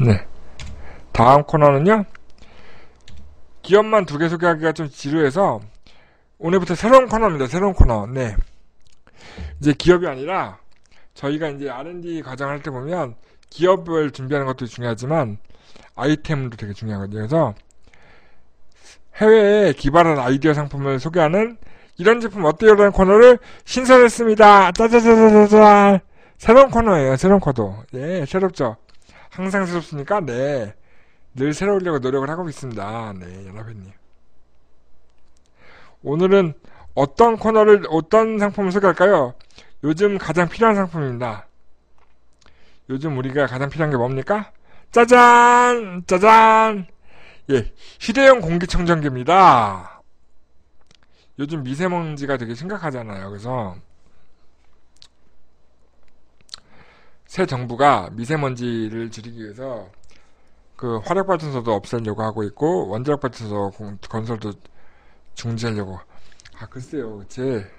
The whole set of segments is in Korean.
네. 다음 코너는요. 기업만 두 개 소개하기가 좀 지루해서 오늘부터 새로운 코너입니다. 새로운 코너. 네. 이제 기업이 아니라 저희가 이제 R&D 과정 할때 보면 기업을 준비하는 것도 중요하지만 아이템도 되게 중요하거든요. 그래서 해외에 기발한 아이디어 상품을 소개하는 이런 제품 어때요? 라는 코너를 신설했습니다. 짜자자자자자. 새로운 코너예요. 새로운 코너. 예, 새롭죠. 항상 새롭습니까? 네. 늘 새로우려고 노력을 하고 있습니다. 네, 여러분님 오늘은 어떤 코너를, 어떤 상품을 소개할까요? 요즘 가장 필요한 상품입니다. 요즘 우리가 가장 필요한 게 뭡니까? 짜잔! 짜잔! 예, 휴대용 공기청정기입니다. 요즘 미세먼지가 되게 심각하잖아요. 그래서 새 정부가 미세먼지를 줄이기 위해서 그 화력 발전소도 없애려고 하고 있고 원자력 발전소 건설도 중지하려고 아 글쎄요 제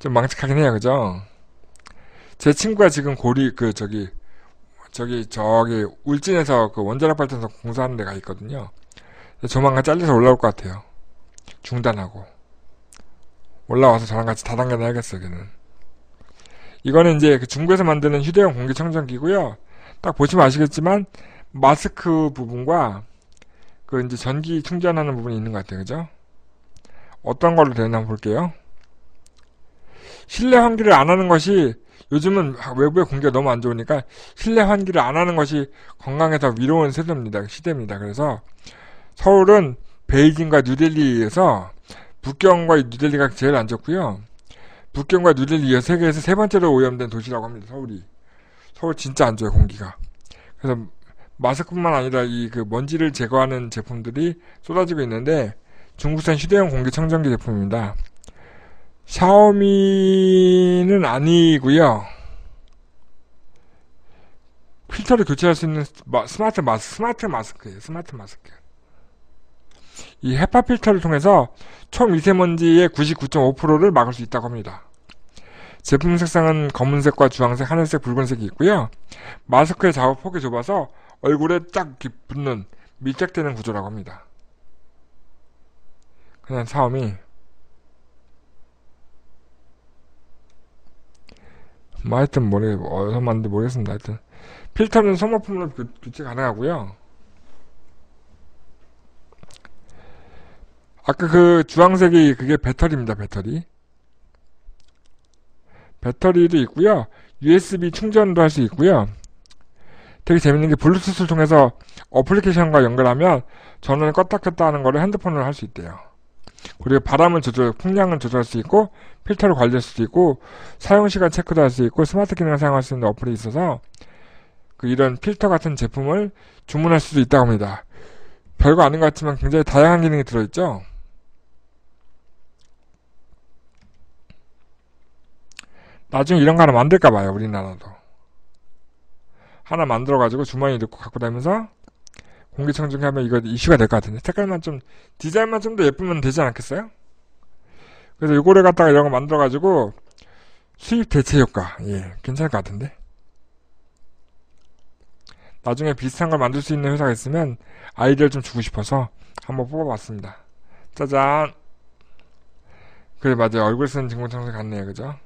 좀 망측하긴 해요 그죠 제 친구가 지금 고리 그 저기 저기 저기 울진에서 그 원자력 발전소 공사하는 데가 있거든요 조만간 잘려서 올라올 것 같아요 중단하고 올라와서 저랑 같이 다단계나 해야겠어요 걔는 이거는 이제 그 중국에서 만드는 휴대용 공기청정기고요. 딱 보시면 아시겠지만 마스크 부분과 그 이제 전기 충전하는 부분이 있는 것 같아요. 그죠? 어떤 걸로 되나 한번 볼게요. 실내 환기를 안 하는 것이 요즘은 외부의 공기가 너무 안 좋으니까 실내 환기를 안 하는 것이 건강에 더 위로운 세대입니다. 시대입니다. 그래서 서울은 베이징과 뉴델리에서 북경과 뉴델리가 제일 안 좋고요. 북경과 누델리 이어 세계에서 세 번째로 오염된 도시라고 합니다. 서울이. 서울 진짜 안 좋아요, 공기가. 그래서 마스크뿐만 아니라 이 그 먼지를 제거하는 제품들이 쏟아지고 있는데 중국산 휴대용 공기청정기 제품입니다. 샤오미는 아니고요. 필터를 교체할 수 있는 스마트 마스크, 스마트 마스크예요. 스마트 마스크. 이 헤파 필터를 통해서 총미세먼지의 99.5%를 막을 수 있다고 합니다. 제품 색상은 검은색과 주황색, 하늘색, 붉은색이 있고요. 마스크의 작업 폭이 좁아서 얼굴에 딱 붙는 밀착되는 구조라고 합니다. 그냥 사음이 뭐 하여튼 모르 어디서 만데 모르겠습니다. 하여튼 필터는 소모품으로 교체 가능하고요. 아까 그 주황색이 그게 배터리입니다. 배터리. 배터리도 있고요. USB 충전도 할 수 있고요. 되게 재밌는 게 블루투스를 통해서 어플리케이션과 연결하면 전원을 껐다 켰다 하는 거를 핸드폰으로 할 수 있대요. 그리고 바람을 조절, 풍량을 조절할 수 있고 필터를 관리할 수도 있고 사용시간 체크도 할 수 있고 스마트 기능을 사용할 수 있는 어플이 있어서 그 이런 필터 같은 제품을 주문할 수도 있다고 합니다. 별거 아닌 것 같지만 굉장히 다양한 기능이 들어있죠. 나중에 이런 거 하나 만들까 봐요, 우리나라도. 하나 만들어가지고 주머니에 넣고 갖고 다니면서 공기청정기 하면 이거 이슈가 될 것 같은데 색깔만 좀 디자인만 좀 더 예쁘면 되지 않겠어요? 그래서 이거를 갖다가 이런 거 만들어가지고 수입 대체 효과 예 괜찮을 것 같은데 나중에 비슷한 걸 만들 수 있는 회사가 있으면 아이디어를 좀 주고 싶어서 한번 뽑아봤습니다 짜잔 그래 맞아요 얼굴 쓰는 진공청소 기 같네요 그죠